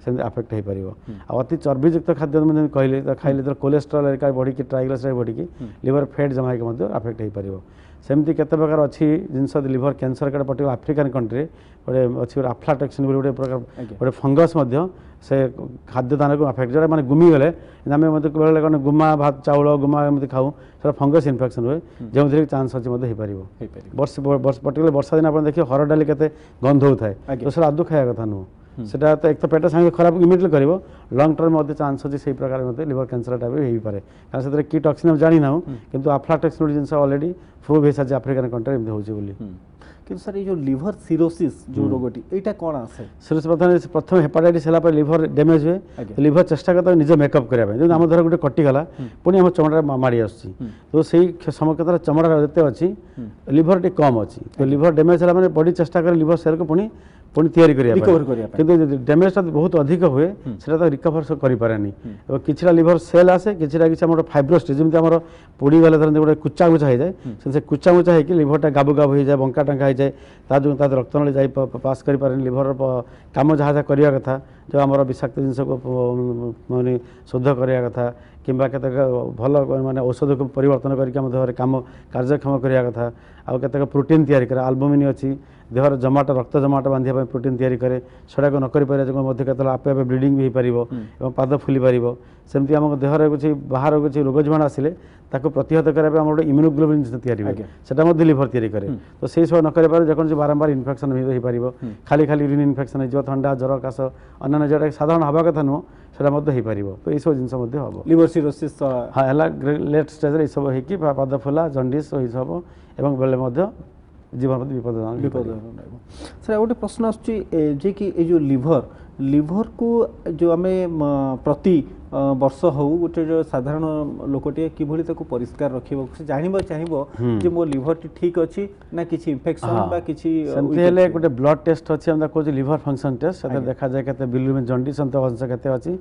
ସେମିତି ଆଫେକ୍ଟ ହୋଇପାରିବ ଆଉ ଅତି ଚର୍ବିଯୁକ୍ତ ଖାଦ୍ୟ ମୁଁ ଯେମିତି କହିଲି ଖାଇଲେ ତ କୋଲେଷ୍ଟ୍ରଲ୍ ହେରିକା ବଢ଼ିକି ଟ୍ରାଇଗ୍ଲିସରାଇଡ୍ ବଢ଼ିକି ଲିଭର୍ ଫ୍ୟାଟ୍ ଜମା ହେଇକି ମଧ୍ୟ ଆଫେକ୍ଟ ହୋଇପାରିବ ସେମିତି କେତେ ପ୍ରକାର ଅଛି ଜିନିଷ ଲିଭର କ୍ୟାନ୍ସର କାର୍ଡ଼ ପଟିବ ଆଫ୍ରିକାନ୍ କଣ୍ଟ୍ରି ଗୋଟେ ଅଛି ଗୋଟେ ଆଫ୍ଲାଟେକ୍ସିନ୍ ବୋଲି ଗୋଟେ ପ୍ରକାର ଗୋଟେ ଫଙ୍ଗସ୍ ମଧ୍ୟ ସେ ଖାଦ୍ୟଦାନକୁ ଆଫେକ୍ଟ ଯେଉଁଟା ମାନେ ଗୁମିଗଲେ ଆମେ ମଧ୍ୟ ବେଳେବେଳେ କ'ଣ ଗୁମା ଭାତ ଚାଉଳ ଗୁମା ଏମିତି ଖାଉ ସେଟା ଫଙ୍ଗସ୍ ଇନଫେକ୍ସନ୍ ହୁଏ ଯେଉଁଥିରେ ଚାନ୍ସ ଅଛି ମଧ୍ୟ ହେଇପାରିବ ବର୍ଷ ପର୍ଟିକୁଲାର ବର୍ଷା ଦିନ ଆପଣ ଦେଖିବେ ହରଡ଼ ଡାଲି କେତେ ଗନ୍ଧ ହେଉଥାଏ ତ ସେଟା ଆଦୌ ଖାଇବା କଥା ନୁହଁ সেটা তো এক তো পেটের সাংগে খারাপ ইমিডিয়েটলি করব লং টর্ম মধ্যে চান্স অছে সেই প্রকার মধ্যে লিভার ক্যান্সার টাইপ পারে কারণ সেটা কি টক্সিন আমি জানি না কিন্তু আফ্লাটক্সিন গোটে জিনিস অলরেডি প্রুভ হয়েছে সারিছে আফ্রিকান কন্ট্রি এমনি হচ্ছে বলে কিন্তু স্যার এই যে লিভার সিরোসিস যে রোগটি এটা কোন আছে সিরোসিস প্রথমে প্রথম হেপাটাইটিস হলা পরে লিভার ড্যামেজ হয় লিভার আচ্ছা। চেষ্টা করতে নিজে মেকআপ করা যেমন আমার ধর গোটে গলা পুনি আমার চমড়া মাড়ি আসছে তো সেই সমকতার চমড়া যেতে অছি লিভারটি কম অছি তো লিভার ড্যামেজ হলা মানে বডি চেষ্টা করে লিভার সেলকে পুনি ପୁଣି ତିଆରି କରିବା କରିବା କିନ୍ତୁ ଡ୍ୟାମେଜଟା ବହୁତ ଅଧିକ ହୁଏ ସେଟା ତ ରିକଭର କରିପାରେନି ଏବଂ କିଛିଟା ଲିଭର ସେଲ୍ ଆସେ କିଛିଟା କିଛି ଆମର ଫାଇବ୍ରୋଷ୍ଟ ଯେମିତି ଆମର ପୋଡ଼ିଗଲେ ଧରନ୍ତି ଗୋଟେ କୁଚାମୁଚା ହେଇଯାଏ ସେମିତି ସେ କୁଚାମୁଚା ହେଇକି ଲିଭରଟା ଗାବୁ ଗାବୁ ହେଇଯାଏ ବଙ୍କା ଟଙ୍କା ହେଇଯାଏ ତା ଯୋଗୁଁ ତା ରକ୍ତନଳୀ ଯାଇ ପାସ୍ କରିପାରେନି ଲିଭରର କାମ ଯାହା ଯାହା କରିବା କଥା ଯେଉଁ ଆମର ବିଷାକ୍ତ ଜିନିଷକୁ ମାନେ ଶୋଧ କରିବା କଥା କିମ୍ବା କେତେକ ଭଲ ମାନେ ଔଷଧକୁ ପରିବର୍ତ୍ତନ କରିକି ଆମ ଦେହରେ କାମ କାର୍ଯ୍ୟକ୍ଷମ କରିବା କଥା ଆଉ କେତେକ ପ୍ରୋଟିନ୍ ତିଆରି କରେ ଆଲବୁମିନ୍ ଅଛି ଦେହର ଜମାଟ ରକ୍ତ ଜମାଟ ବାନ୍ଧିବା ପାଇଁ ପ୍ରୋଟିନ୍ ତିଆରି କରେ ସେଟାକୁ ନ କରିପାରିବା ଯୋଗୁଁ ମଧ୍ୟ କେତେବେଳେ ଆପେ ଆପେ ବ୍ଲିଡ଼ିଂ ବି ହୋଇପାରିବ ଏବଂ ପାଦ ଫୁଲିପାରିବ ସେମିତି ଆମ ଦେହରେ କିଛି ବାହାର କିଛି ରୋଗ ଜୀବାଣୁ ଆସିଲେ ତାକୁ ପ୍ରତିହତ କରିବା ପାଇଁ ଆମର ଗୋଟେ ଇମ୍ୟୁନୋଗ୍ଲୋବିନ୍ ତିଆରି ହୁଏ ସେଟା ମଧ୍ୟ ଲିଭର ତିଆରି କରେ ତ ସେଇ ସବୁ ନ କରିବାରୁ ଯେକୌଣସି ବାରମ୍ବାର ଇନଫେକ୍ସନ୍ ହୋଇପାରିବ ଖାଲି ଖାଲି ୟୁରିନ୍ ଇନଫେକ୍ସନ୍ ହୋଇଯିବ ଥଣ୍ଡା ଜ୍ୱର କାଶ ଅନ୍ୟାନ୍ୟ ଯେଉଁଟା ସାଧାରଣ ହେବା କଥା ନୁହଁ সেটা মধ্যে হয়েপার তো এইসব জিনিস মধ্যে হব লিভর সিরোসিস হ্যাঁ হল লেট স্টেজে এইসব হয়েকি পাদ ফোলা জন্ডিস এইসব এবং বেলে মধ্যে জীবন প্রতি বিপদ বিপদ স্যার গোটে প্রশ্ন আসুচি যে কি এই যে লিভর লিভর কু যে আমি প্রতি ବର୍ଷ ହଉ ଗୋଟେ ସାଧାରଣ ଲୋକଟିଏ କିଭଳି ତାକୁ ପରିଷ୍କାର ରଖିବ ସେ ଜାଣିବ ଚାହିଁବ ଯେ ମୋ ଲିଭରଟି ଠିକ୍ ଅଛି ନା କିଛି ଇନଫେକ୍ସନ୍ ବା କିଛି ସେମିତି ହେଲେ ଗୋଟେ ବ୍ଲଡ୍ ଟେଷ୍ଟ ଅଛି ଆମେ କହୁଛୁ ଲିଭର ଫଙ୍କସନ୍ ଟେଷ୍ଟ ସେଥିରେ ଦେଖାଯାଏ କେତେ ବିଲୁମି ଜଣ୍ଡିସ୍ ଅନ୍ତ ଅଂଶ କେତେ ଅଛି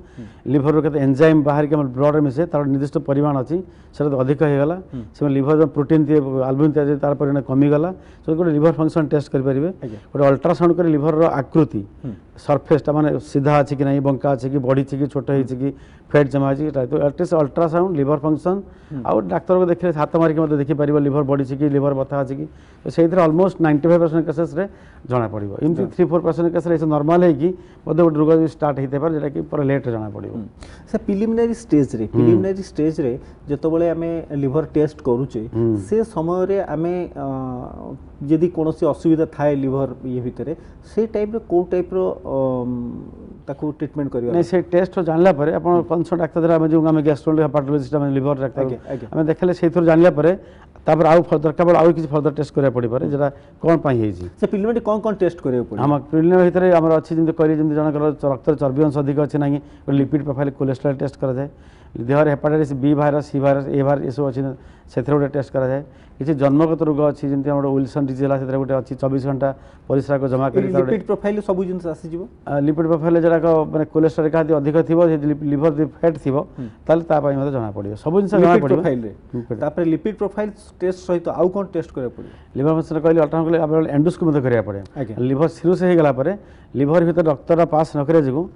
ଲିଭରରୁ କେତେ ଏନ୍ଜାଇମ୍ ବାହାରିକି ଆମର ବ୍ଲଡ୍ରେ ମିଶେ ତାର ନିର୍ଦ୍ଦିଷ୍ଟ ପରିମାଣ ଅଛି ସେଟା ଅଧିକ ହେଇଗଲା ସେମାନେ ଲିଭର ପ୍ରୋଟିନ୍ ଆଲବୁମିନ୍ ଦିଆଯାଏ ତାର ପରିମାଣ କମିଗଲା ସେ ଗୋଟେ ଲିଭର ଫଙ୍କସନ୍ ଟେଷ୍ଟ କରିପାରିବେ ଗୋଟେ ଅଲ୍ଟ୍ରାସାଉଣ୍ଡ କରି ଲିଭରର ଆକୃତି ସର୍ଫେସ୍ଟା ମାନେ ସିଧା ଅଛି କି ନାହିଁ ବଙ୍କା ଅଛି କି ବଢ଼ିଛି କି ଛୋଟ ହେଇଛି କି ଫ୍ୟାଟ୍ ଜମା ହେଇଛି ଆଟଲିଷ୍ଟ ଅଲ୍ଟ୍ରାସାଉଣ୍ଡ ଲିଭର ଫଙ୍କସନ୍ ଆଉ ଡାକ୍ତରକୁ ଦେଖିଲେ ହାତ ମାରିକି ମଧ୍ୟ ଦେଖିପାରିବ ଲିଭର ବଢ଼ିଛି କି ଲିଭର ବଥା ଅଛି କି ତ ସେଇଥିରେ ଅଲମୋଷ୍ଟ ନାଇଣ୍ଟି ଫାଇଭ୍ ପରସେଣ୍ଟ କେସେସ୍ରେ ଜଣାପଡ଼ିବ ଏମିତି ଥ୍ରୀ ଫୋର୍ ପରସେଣ୍ଟ କେସ୍ରେ ଏସବୁ ନର୍ମାଲ୍ ହେଇକି ବୋଧେ ଗୋଟେ ରୋଗ ଷ୍ଟାର୍ଟ ହେଇଥାଇପାରେ ଯେଉଁଟାକି ପରେ ଲେଟ୍ରେ ଜଣାପଡ଼ିବ ସାର୍ ପ୍ରିଲିମିନାରୀ ଷ୍ଟେଜ୍ରେ ପ୍ରିଲିମିନାରୀ ଷ୍ଟେଜ୍ରେ ଯେତେବେଳେ ଆମେ ଲିଭର ଟେଷ୍ଟ କରୁଛେ ସେ ସମୟରେ ଆମେ ଯଦି କୌଣସି ଅସୁବିଧା ଥାଏ ଲିଭର ଇଏ ଭିତରେ ସେ ଟାଇପ୍ର କେଉଁ ଟାଇପ୍ର ତାକୁ ଟ୍ରିଟମେଣ୍ଟ କରିବା ନାଇଁ ସେ ଟେଷ୍ଟ ଜାଣିଲା ପରେ ଆପଣ କନସର୍ଟ ଡାକ୍ତର ଦ୍ୱାରା ଆମେ ଯେଉଁ ଆମେ ଗ୍ୟାଷ୍ଟ୍ରୋଲୋଜି ପାଟୋଲୋଜିଷ୍ଟ ଆମେ ଲିଭର ଡାକ୍ତର ଆମେ ଦେଖିଲେ ସେଇଥିରୁ ଜାଣିଲା ପରେ ତାପରେ ଆଉ ଫର୍ଦର କେବଳ ଆଉ କିଛି ଫର୍ଦର ଟେଷ୍ଟ କରିବାକୁ ପଡ଼ିପାରେ ଯେଉଁଟା କ'ଣ ପାଇଁ ହେଇଛି ସେ ପ୍ରିଲିମିନାରୀ କ'ଣ କ'ଣ ଟେଷ୍ଟ କରିବାକୁ ପଡ଼ିବ ଆମ ପ୍ରିଲିମିନାରୀ ଭିତରେ ଆମର ଅଛି ଯେମିତି କହିଲେ ଯେମିତି ଜଣଙ୍କର ରକ୍ତରେ ଚର୍ବି ଅଂଶ ଅଧିକ ଅଛି ନାହିଁ ଲିପିଡ଼ ପ୍ରୋଫାଇଲ୍ କୋଲେଷ୍ଟ୍ରଲ୍ ଟେଷ୍ଟ କରାଯାଏ देहर hepatitis B virus C virus A virus यू अच्छी से गोटे टेस्ट कराए किसी जन्मगत रोग अच्छी जमी ओलसन डीज है गोटे अच्छी चौबीस घंटा परिश्रा को जमा करोफाइल सब जिन लिपिड प्रोफाइल जगह मैंने कोलेट्रल क्या अधिक थी लिभर फैट थी तो जना पड़े सब जिन लिपिड प्रोफाइल टेस्ट सहित आउ कौन टेस्ट कर लिभर मैं कहे अल्ट्रा एंडोस्को पड़े लिभर सिरुस होगा लिभर भर रक्तर पास नक जो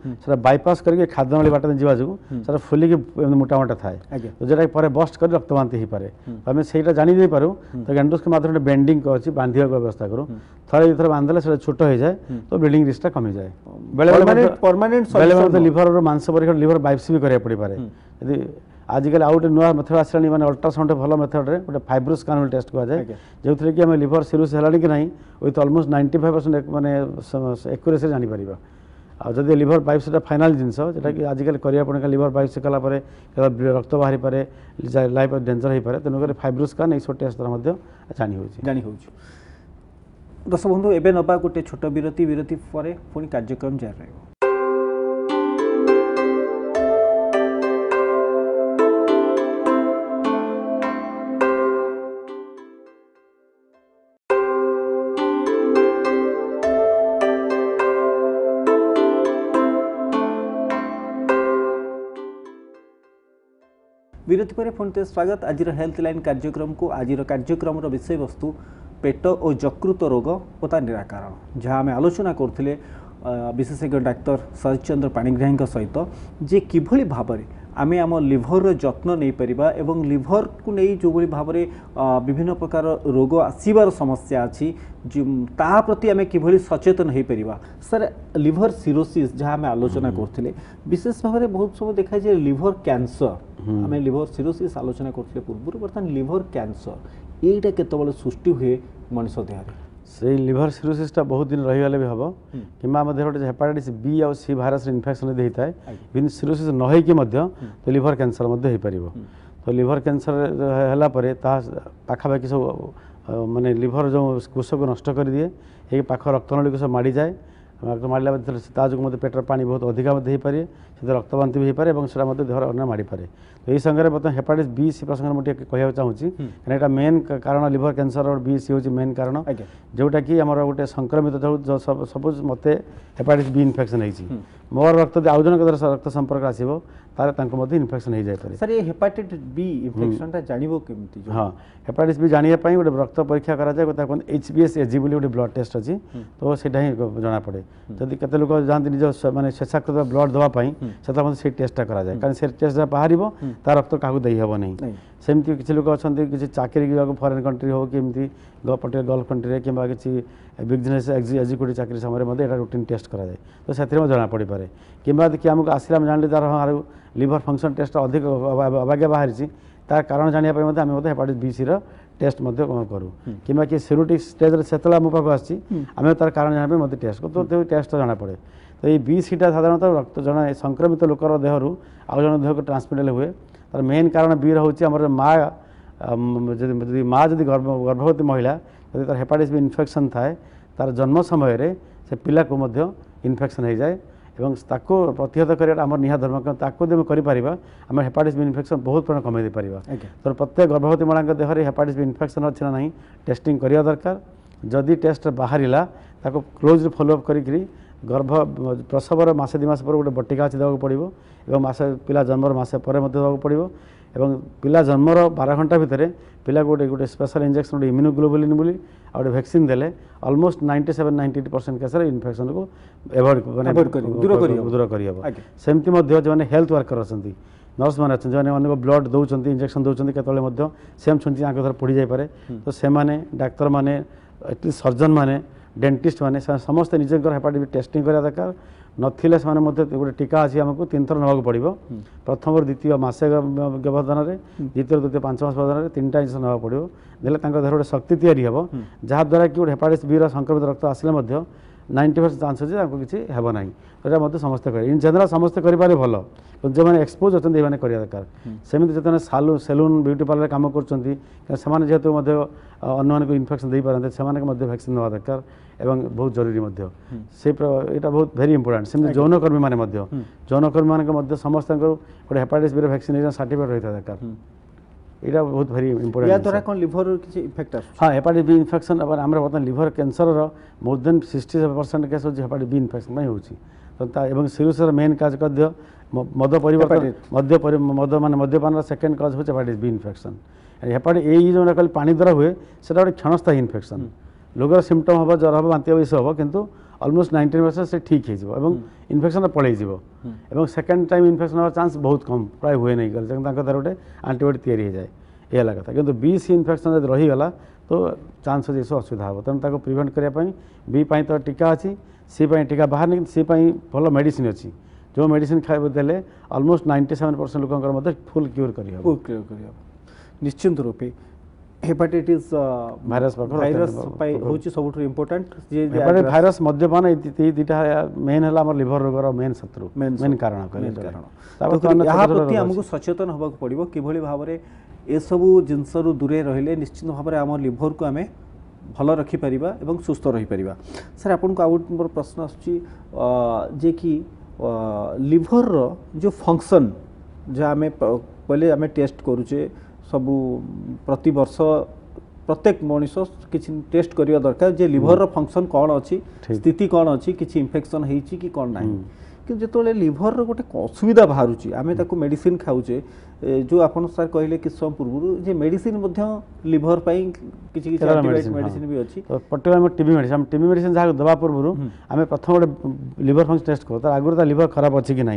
बैपास करके खाद्य नाली बाटे जावा जो फुल ଯେମିତି ମୋଟାମୋଟା ଥାଏ ତ ଯେଉଁଟାକି ପରେ ବଷ୍ଟ କରି ରକ୍ତବାନ୍ତି ହେଇପାରେ ଆମେ ସେଇଟା ଜାଣିଦେଇପାରୁ ତ ଗ୍ୟାଣ୍ଡୋସ୍କ ମାଧ୍ୟମରେ ଗୋଟେ ବେଣ୍ଡିଂ ଅଛି ବାନ୍ଧିବାକୁ ବ୍ୟବସ୍ଥା କରୁ ଥରେ ଦୁଇଥର ବାନ୍ଧିଲେ ସେଟା ଛୋଟ ହେଇଯାଏ ତ ବ୍ଲିଡ଼ିଂ ରିସ୍କଟା କମିଯାଏ ବେଳେବେଳେ ବେଳେବେଳେ ଲିଭରର ମାଂସ ପରୀକ୍ଷା ଲିଭର ବାଇପ୍ସି ବି କରିବାକୁ ପଡ଼ିପାରେ ଯଦି ଆଜିକାଲି ଆଉ ଗୋଟେ ନୂଆ ମେଥଡ଼ ଆସିଲାଣି ମାନେ ଅଲ୍ଟ୍ରାସାଉଣ୍ଡ ଭଲ ମେଥଡ଼ରେ ଗୋଟେ ଫାଇବ୍ରୋ ସ୍କାନ୍ ବୋଲି ଟେଷ୍ଟ କୁହାଯାଏ ଯେଉଁଥିରେ କି ଆମେ ଲିଭର ସିରିୟସ୍ ହେଲାଣି କି ନାହିଁ with almost ninety five percent ମାନେ ଏକ୍ୟୁରେସିରେ ଜାଣିପାରିବା ଆଉ ଯଦି ଲିଭର ପାଇପ୍ ସେଇଟା ଫାଇନାଲ୍ ଜିନିଷ ଯେଉଁଟାକି ଆଜିକାଲି କରିବା ପଡ଼େ ଲିଭର ପାଇପ୍ ସେ କଲାପରେ ରକ୍ତ ବାହାରିପାରେ ଲାଇଫ୍ ଡେଞ୍ଜର ହୋଇପାରେ ତେଣୁକରି ଫାଇବ୍ରୋସ୍ କାନ୍ ଏଇ ସବୁ ଟେଷ୍ଟ ଦ୍ୱାରା ମଧ୍ୟ ଜାଣି ହେଉଛି ଜାଣି ହେଉଛୁ ଦର୍ଶକ ବନ୍ଧୁ ଏବେ ନେବା ଗୋଟେ ଛୋଟ ବିରତି ବିରତି ପରେ ପୁଣି କାର୍ଯ୍ୟକ୍ରମ ଜାରି ରହିବ ବିରତି ପରେ ପୁଣି ଥରେ ସ୍ୱାଗତ ଆଜିର ହେଲ୍ଥ ଲାଇନ୍ କାର୍ଯ୍ୟକ୍ରମକୁ ଆଜିର କାର୍ଯ୍ୟକ୍ରମର ବିଷୟବସ୍ତୁ ପେଟ ଓ ଯକୃତ ରୋଗ ଓ ତା ନିରାକରଣ ଯାହା ଆମେ ଆଲୋଚନା କରୁଥିଲେ ବିଶେଷଜ୍ଞ ଡାକ୍ତର ଶରତ ଚନ୍ଦ୍ର ପାଣିଗ୍ରାହୀଙ୍କ ସହିତ ଯେ କିଭଳି ଭାବରେ ଆମେ ଆମ ଲିଭରର ଯତ୍ନ ନେଇପାରିବା ଏବଂ ଲିଭରକୁ ନେଇ ଯେଉଁଭଳି ଭାବରେ ବିଭିନ୍ନ ପ୍ରକାର ରୋଗ ଆସିବାର ସମସ୍ୟା ଅଛି ତା ପ୍ରତି ଆମେ କିଭଳି ସଚେତନ ହୋଇପାରିବା ସାର୍ ଲିଭର ସିରୋସିସ୍ ଯାହା ଆମେ ଆଲୋଚନା କରୁଥିଲେ ବିଶେଷ ଭାବରେ ବହୁତ ସମୟ ଦେଖାଯାଏ ଲିଭର କ୍ୟାନ୍ସର ଆମେ ଲିଭର ସିରୋସିସ୍ ଆଲୋଚନା କରୁଥିଲେ ପୂର୍ବରୁ ବର୍ତ୍ତମାନ ଲିଭର କ୍ୟାନ୍ସର ଏଇଟା କେତେବେଳେ ସୃଷ୍ଟି ହୁଏ ମଣିଷ ଦେହରେ ସେଇ ଲିଭର ସିରୋସିସ୍ଟା ବହୁତ ଦିନ ରହିଗଲେ ବି ହେବ କିମ୍ବା ଆମ ଦେହରେ ଗୋଟେ ହେପାଟାଇଟିସ୍ ବି ଆଉ ସି ଭାଇରସ୍ର ଇନଫେକ୍ସନ୍ ଯଦି ହେଇଥାଏ ଇଭିନ୍ ସିରୋସିସ୍ ନ ହେଇକି ମଧ୍ୟ ତ ଲିଭର କ୍ୟାନ୍ସର ମଧ୍ୟ ହେଇପାରିବ ତ ଲିଭର କ୍ୟାନ୍ସର ହେଲା ପରେ ତାହା ପାଖାପାଖି ସବୁ ମାନେ ଲିଭର ଯେଉଁ କୋଷକୁ ନଷ୍ଟ କରିଦିଏ ହେଇକି ପାଖ ରକ୍ତନଳୀକୁ ସବୁ ମାଡ଼ିଯାଏ ରକ୍ତ ମାଡ଼ିଲା ତା ଯୋଗୁଁ ମଧ୍ୟ ପେଟର ପାଣି ବହୁତ ଅଧିକା ମଧ୍ୟ ହୋଇପାରେ ସେଥିରେ ରକ୍ତବାନ୍ତି ବି ହୋଇପାରେ ଏବଂ ସେଟା ମଧ୍ୟ ଦେହର ଅନ୍ୟ ମାଡ଼ିପାରେ ତ ଏହି ସାଙ୍ଗରେ ବର୍ତ୍ତମାନ ହେପାଟାଇଟିସ୍ ବି ସି ପ୍ରସଙ୍ଗରେ ମୁଁ ଟିକେ କହିବାକୁ ଚାହୁଁଛି କାରଣ ଏଇଟା ମେନ୍ କାରଣ ଲିଭର କ୍ୟାନ୍ସର ବି ସି ହେଉଛି ମେନ୍ କାରଣ ଯେଉଁଟାକି ଆମର ଗୋଟେ ସଂକ୍ରମିତ ସବୁ ମୋତେ ହେପାଟାଇଟିସ୍ ବି ଇନଫେକ୍ସନ୍ ହେଇଛି ମୋର ରକ୍ତ ଆଉ ଜଣଙ୍କ ଦ୍ୱାରା ରକ୍ତ ସମ୍ପର୍କ ଆସିବ ताले तंको मध्ये इन्फेक्शन हे जाय sir A hepatitis B infection ता जानिबो केमिति हां हेपेटाइटिस बी जानिया पई गोटे रक्त परीक्षा करा जाय कोता कोन एचबीएस एजी बोली गोटे ब्लड टेस्ट अछि तो सेटा हि जाना पड़े जदी केते लोक जानति निज माने कर ब्लड दवा पई सेटा मध्ये से टेस्ट करा जाय कारण से टेस्ट जा बाहरिबो ता रक्त काहु दै हबो नै सेमति किछ लोक अछन्ति किछ चाकरी गियो फॉरेन कंट्री हो केमिति ପଟିଆ ଗଲ୍ଫ କଣ୍ଟ୍ରିରେ କିମ୍ବା କିଛି ବିଜନେସ୍ ଏକ୍ଜିକ୍ୟୁଟିଭ୍ ଚାକିରି ସମୟରେ ମଧ୍ୟ ଏଇଟା ରୁଟିନ୍ ଟେଷ୍ଟ କରାଯାଏ ତ ସେଥିରେ ମଧ୍ୟ ଜଣାପଡ଼ିପାରେ କିମ୍ବା ଯଦି ଆମକୁ ଆସିଲେ ଆମେ ଜାଣିଲେ ତା'ର ହଁ ଲିଭର୍ ଫଙ୍କସନ୍ ଟେଷ୍ଟ ଅଧିକ ଅବାଗ୍ୟା ବାହାରିଛି ତାର କାରଣ ଜାଣିବା ପାଇଁ ମଧ୍ୟ ଆମେ ମଧ୍ୟ ହେପାଟାଇଟିସ୍ ବି ସିର ଟେଷ୍ଟ ମଧ୍ୟ କରୁ କିମ୍ବା କିଏ ସିରୋଟିକ୍ ଷ୍ଟେଜ୍ରେ ସେତେବେଳେ ଆମ ପାଖକୁ ଆସିଛି ଆମେ ତାର କାରଣ ଜାଣିବା ପାଇଁ ମଧ୍ୟ ଟେଷ୍ଟ କରୁ ତ ଟେଷ୍ଟ ଜଣାପଡ଼େ ତ ଏଇ ବି ସିଟା ସାଧାରଣତଃ ରକ୍ତ ଜଣେ ସଂକ୍ରମିତ ଲୋକର ଦେହରୁ ଆଉ ଜଣେ ଦେହକୁ ଟ୍ରାନ୍ସମିଟ୍ ହୁଏ ତାର ମେନ୍ କାରଣ ବିର ହେଉଛି ଆମର ମା' ଯଦି ମା' ଯଦି ଗର୍ଭବତୀ ମହିଳା ଯଦି ତା'ର ହେପାଟାଇଟିସ୍ ବି ଇନଫେକ୍ସନ୍ ଥାଏ ତା'ର ଜନ୍ମ ସମୟରେ ସେ ପିଲାକୁ ମଧ୍ୟ ଇନଫେକ୍ସନ୍ ହୋଇଯାଏ ଏବଂ ତାକୁ ପ୍ରତିହତ କରିବାଟା ଆମର ନିହାତି ଧର୍ମ କାରଣ ତାକୁ ଯଦି ଆମେ କରିପାରିବା ଆମେ ହେପାଟାଇଟିସ୍ ବି ଇନଫେକ୍ସନ୍ ବହୁତ ପରିମାଣ କମେଇ ଦେଇପାରିବା ତେଣୁ ପ୍ରତ୍ୟେକ ଗର୍ଭବତୀ ମହିଳାଙ୍କ ଦେହରେ ହେପାଟାଇଟିସ୍ ବି ଇନଫେକ୍ସନ୍ ଅଛି ନା ନାହିଁ ଟେଷ୍ଟିଂ କରିବା ଦରକାର ଯଦି ଟେଷ୍ଟ ବାହାରିଲା ତାକୁ କ୍ଲୋଜ୍ରେ ଫଲୋଅପ୍ କରିକିରି ଗର୍ଭ ପ୍ରସବର ମାସେ ଦୁଇ ମାସ ପରେ ଗୋଟେ ବଟିକା ଅଛି ଦେବାକୁ ପଡ଼ିବ ଏବଂ ମାସେ ପିଲା ଜନ୍ମର ମାସେ ପରେ ମଧ୍ୟ ଦେବାକୁ ପଡ଼ିବ ଏବଂ ପିଲା ଜନ୍ମର ବାର ଘଣ୍ଟା ଭିତରେ ପିଲା ଗୋଟେ ଗୋଟେ ସ୍ପେଶାଲ ଇଞ୍ଜେକ୍ସନ୍ ଗୋଟେ ଇମ୍ୟୁନୋଗ୍ଲୋବୁଲିନ୍ ବୋଲି ଆଉ ଗୋଟେ ଭ୍ୟାକ୍ସିନ୍ ଦେଲେ almost ninety seven ninety eight percent କେସ୍ରେ ଇନଫେକ୍ସନ୍କୁ ଏଭଏଡ୍ ମାନେ ଦୂର କରିହେବ ଦୂର କରିହେବ ସେମିତି ମଧ୍ୟ ଯେଉଁମାନେ ହେଲ୍ଥ ୱାର୍କର ଅଛନ୍ତି ନର୍ସମାନେ ଅଛନ୍ତି ଯେଉଁମାନେ ଅନେକ ବ୍ଲଡ୍ ଦେଉଛନ୍ତି ଇଞ୍ଜେକ୍ସନ୍ ଦେଉଛନ୍ତି କେତେବେଳେ ମଧ୍ୟ ସେମ୍ ଶୁଣିଛି ଆଙ୍କ ଥର ପୋଡ଼ିଯାଇପାରେ ତ ସେମାନେ ଡାକ୍ତରମାନେ ଏଟଲିଷ୍ଟ ସର୍ଜନମାନେ ଡେଣ୍ଟିଷ୍ଟମାନେ ସମସ୍ତେ ନିଜଙ୍କର ହେପାଟିଟି ଟେଷ୍ଟିଂ କରିବା ଦରକାର ନଥିଲେ ସେମାନେ ମଧ୍ୟ ଗୋଟେ ଟୀକା ଆସି ଆମକୁ ତିନିଥର ନେବାକୁ ପଡ଼ିବ ପ୍ରଥମରୁ ଦ୍ୱିତୀୟ ମାସେ ବ୍ୟବଧାନରେ ଦ୍ୱିତୀୟରୁ ଦ୍ୱିତୀୟ ପାଞ୍ଚ ମାସ ବ୍ୟବଧାନରେ ତିନିଟା ଜିନିଷ ନେବାକୁ ପଡ଼ିବ ଦେଲେ ତାଙ୍କ ଦେହରେ ଗୋଟେ ଶକ୍ତି ତିଆରି ହେବ ଯାହାଦ୍ୱାରା କି ଗୋଟେ ହେପାଟାଇସ୍ ବିର ସଂକ୍ରମିତ ରକ୍ତ ଆସିଲେ ମଧ୍ୟ ନାଇଣ୍ଟି ପରସେଣ୍ଟ ଚାନ୍ସ ଅଛି ତାଙ୍କୁ କିଛି ହେବ ନାହିଁ ସେଇଟା ମଧ୍ୟ ସମସ୍ତେ କରିବେ ଇନ୍ ଜେନେରାଲ୍ ସମସ୍ତେ କରିପାରିବେ ଭଲ ଯେଉଁମାନେ ଏକ୍ସପୋଜ୍ ଅଛନ୍ତି ଏମାନେ କରିବା ଦରକାର ସେମିତି ଯେତେବେଳେ ସାଲୁ ସେଲୁନ୍ ବିୟୁଟି ପାର୍ଲର୍ କାମ କରୁଛନ୍ତି ସେମାନେ ଯେହେତୁ ମଧ୍ୟ ଅନ୍ୟମାନଙ୍କୁ ଇନଫେକ୍ସନ୍ ଦେଇପାରନ୍ତେ ସେମାନଙ୍କୁ ମଧ୍ୟ ଭ୍ୟାକ୍ସିନ୍ ନେବା ଦରକାର এবং ବହୁତ ଜରୁରୀ ମଧ୍ୟ ସେଇ ଏଇଟା ବହୁତ ଭେରି ଇମ୍ପୋର୍ଟାଣ୍ଟ ସେମିତି ଯୌନକର୍ମୀମାନେ ମଧ୍ୟ ଯୌନକର୍ମୀମାନଙ୍କ ମଧ୍ୟ ସମସ୍ତଙ୍କର ଗୋଟେ ହେପାଟାଇଟିସ୍ ବିର ଭ୍ୟାକ୍ସିନେସନ୍ ସାର୍ଟିଫିକେଟ୍ ରହିଥିବା ଦରକାର ଏଇଟା ବହୁତ ଭେରି ଇମ୍ପୋର୍ଟାଣ୍ଟ ଏହାଦ୍ୱାରା କ'ଣ ଲିଭର କିଛି ଇଫେକ୍ଟ ଆସୁଛି ହଁ ହେପାଟାଇଟିସ୍ ବି ଇନଫେକ୍ସନ୍ ଏବଂ ଆମର ବର୍ତ୍ତମାନ ଲିଭର କ୍ୟାନ୍ସରର more than sixty percent case ହେଉଛି ହେପାଟାଇଟିସ୍ ବି ଇନଫେକ୍ସନ୍ ପାଇଁ ହେଉଛି এবং সিরোসের মেইন কাজ মধ্য মদ পরিবর্তন মদ্য মদ মানে মদ্যপানের সেকেন্ড কাজ হচ্ছে হেপাটাইটিস বি ইনফেকশন হেপাটাইটিস এই যেটা কালি পানি দ্বারা হুয়ে সেটা গোটে ক্ষণস্থায়ী ইনফেকশন লোকর সিমটম হব জ্বর হব বাঁতি হব এসব হব কিন্তু অলমোস্ট নাইনটি পরসেন্ট সে ঠিক হয়ে যাব এবং ইনফেকশন পলাই যাব এবং সেকেন্ড টাইম ইনফেকশন হওয়ার চান্স বহুত কম প্রায় হুয়ে নাই গেলে তাঁর গোটে আন্টিবায়োটিক তৈরি হয়ে যায় এই হল কথা কিন্তু বি সি ইনফেকশন যদি রহিগলা তো চান্স আছে এসব অসুবিধা হব তেমন তাকে প্রিভেন্ট করা বি পাই তো টিকা আছে সি পাই টিকা বাহারনি কিন্তু সি পাই ভালো মেডিসিন আছে जो मेडिसिन खाइब देले अलमोस्ट नाइंटी सेवेन परसेंट लोक फुल क्योर कर निश्चिंत रूपे hepatitis virus main liver main शत्रु सचेतन हाँ पड़ो सब जिनस दूरे रही निश्चित भाव में आम लिभर को आम भल रखिपर एवं सुस्थ रहीपर सर आप प्रश्न आस लिभर रो फंक्शन जहाँ आम टेस्ट करूचे ସବୁ ପ୍ରତିବର୍ଷ প্রত্যেক মানুষ কিছু টেস্ট করা দরকার যে লিভরর ফংশন কম অছি স্থিতি কম অছি কিছু ইনফেকশন হয়েছি কি কম না কিন্তু যেতবে লিভরর গোটে অসুবিধা বাহুছি আমি তাকে মেডিসিন খাউছে যে আপনার স্যার কহিলেন কিছু সময় পূর্ব যে মেডিসিন লিভর পাই কিছু কিছু মেডিসিন বি অছি পর্টিকুলার আমি টিবি মেডিসিন আমি টিবি মেডিসিন যা দেওয়া পূর্ব আমি প্রথম গোটে লিভর ফংশন টেস্ট করো তার আগুর তা লিভর খারাপ অছি কি না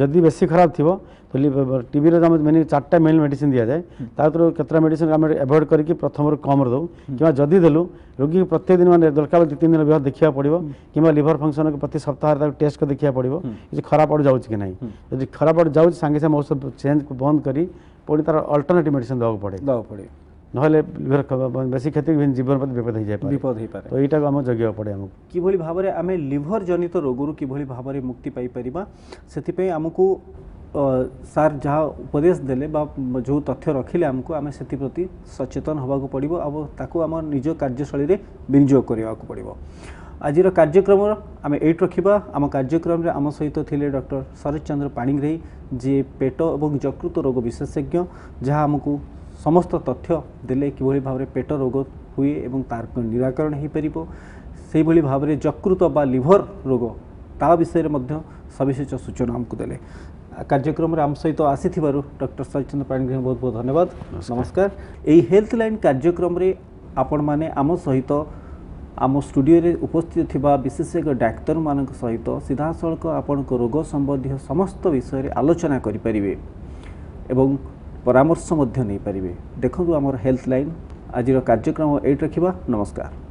যদি বেশি খারাপ থিব फुली फेवर टी मेन चार्टा मेन मेडिसिन दि जाए तरह कतरा मेडिसिन आम एवोड करके प्रथम कम रु कि जदि देलु रोगी को प्रत्येक दिन मैंने दरकार दु तीन दिन बहुत देखा पड़ो कि लिभर फंक्शन को प्रति सप्ताह टेस्ट को देखा पड़ो किसी खराब पड़ जाऊँच कि नहीं खराब पड़ जाऊँच सांगे सांगे औषध चेंज बंद कर पुणी तरह अल्टरनेट मेड देवा पड़े पड़े ना लिभर बेस क्षति जीवन प्रति विपद विपद हो पाए तो यहाँ आम जगह पड़े आम कि भाव में आम लिभर जनित रोग कि मुक्ति पाई से आमको ସାର୍ ଯାହା ଉପଦେଶ ଦେଲେ ବା ଯେଉଁ ତଥ୍ୟ ରଖିଲେ ଆମକୁ ଆମେ ସେଥିପ୍ରତି ସଚେତନ ହେବାକୁ ପଡ଼ିବ ଆଉ ତାକୁ ଆମ ନିଜ କାର୍ଯ୍ୟଶୈଳୀରେ ବିନିଯୋଗ କରିବାକୁ ପଡ଼ିବ ଆଜିର କାର୍ଯ୍ୟକ୍ରମ ଆମେ ଏଇଠି ରଖିବା ଆମ କାର୍ଯ୍ୟକ୍ରମରେ ଆମ ସହିତ ଥିଲେ ଡକ୍ଟର ଶରତ ଚନ୍ଦ୍ର ପାଣିଗ୍ରାହୀ ଯିଏ ପେଟ ଏବଂ ଯକୃତ ରୋଗ ବିଶେଷଜ୍ଞ ଯାହା ଆମକୁ ସମସ୍ତ ତଥ୍ୟ ଦେଲେ କିଭଳି ଭାବରେ ପେଟ ରୋଗ ହୁଏ ଏବଂ ତାର ନିରାକରଣ ହୋଇପାରିବ ସେହିଭଳି ଭାବରେ ଯକୃତ ବା ଲିଭର ରୋଗ ତା ବିଷୟରେ ମଧ୍ୟ ସବିଶେଷ ସୂଚନା ଆମକୁ ଦେଲେ କାର୍ଯ୍ୟକ୍ରମରେ ଆମ ସହିତ ଆସିଥିବାରୁ ଡକ୍ଟର ସଚିନ୍ଦ୍ର ପାଣିଗ୍ରାହୀ ବହୁତ ବହୁତ ଧନ୍ୟବାଦ ନମସ୍କାର ଏହି ହେଲ୍ଥ ଲାଇନ୍ କାର୍ଯ୍ୟକ୍ରମରେ ଆପଣମାନେ ଆମ ସହିତ ଆମ ଷ୍ଟୁଡ଼ିଓରେ ଉପସ୍ଥିତ ଥିବା ବିଶେଷଜ୍ଞ ଡାକ୍ତରମାନଙ୍କ ସହିତ ସିଧାସଳଖ ଆପଣଙ୍କ ରୋଗ ସମ୍ବନ୍ଧୀୟ ସମସ୍ତ ବିଷୟରେ ଆଲୋଚନା କରିପାରିବେ ଏବଂ ପରାମର୍ଶ ମଧ୍ୟ ନେଇପାରିବେ ଦେଖନ୍ତୁ ଆମର ହେଲ୍ଥ ଲାଇନ୍ ଆଜିର କାର୍ଯ୍ୟକ୍ରମ ଏଇଠି ରଖିବା ନମସ୍କାର